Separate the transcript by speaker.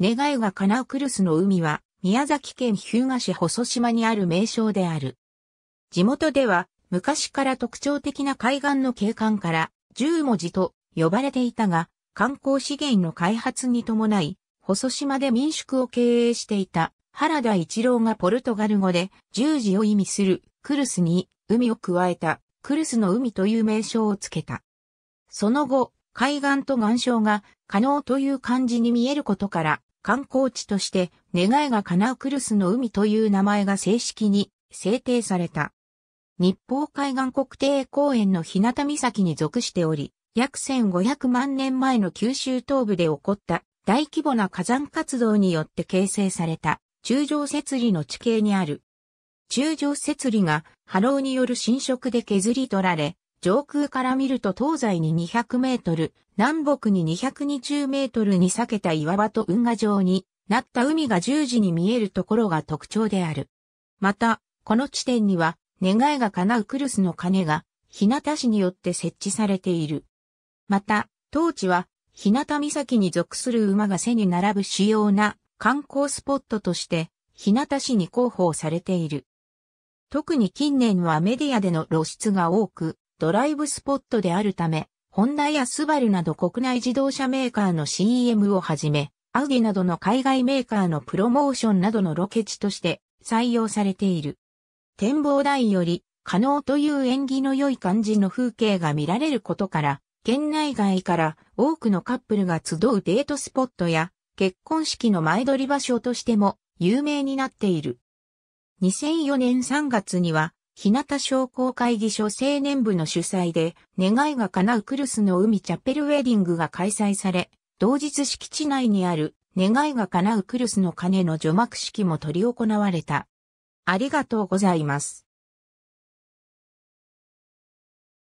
Speaker 1: 願いが叶うクルスの海は、宮崎県日向市細島にある名称である。地元では、昔から特徴的な海岸の景観から、十文字と呼ばれていたが、観光資源の開発に伴い、細島で民宿を経営していた原田一郎がポルトガル語で十字を意味するクルスに海を加えたクルスの海という名称をつけた。その後、海岸と岩礁が可能という漢字に見えることから観光地として願いが叶うクルスの海という名前が正式に制定された。日方海岸国定公園の日向岬に属しており、約1500万年前の九州東部で起こった大規模な火山活動によって形成された中上雪理の地形にある。中上雪理が波浪による侵食で削り取られ、上空から見ると東西に200メートル、南北に220メートルに避けた岩場と運河状になった海が十字に見えるところが特徴である。また、この地点には、願いが叶うクルスの鐘が、日向市によって設置されている。また、当地は、日向岬に属する馬が背に並ぶ主要な観光スポットとして、日向市に広報されている。特に近年はメディアでの露出が多く、ドライブスポットであるため、ホンダやスバルなど国内自動車メーカーの CM をはじめ、アウディなどの海外メーカーのプロモーションなどのロケ地として採用されている。展望台より、可能という縁起の良い感じの風景が見られることから、県内外から多くのカップルが集うデートスポットや結婚式の前撮り場所としても有名になっている。2004年3月には日向商工会議所青年部の主催で、願いが叶うクルスの海チャペルウェディングが開催され、同日敷地内にある、願いが叶うクルスの鐘の除幕式も取り行われた。ありがとうございます。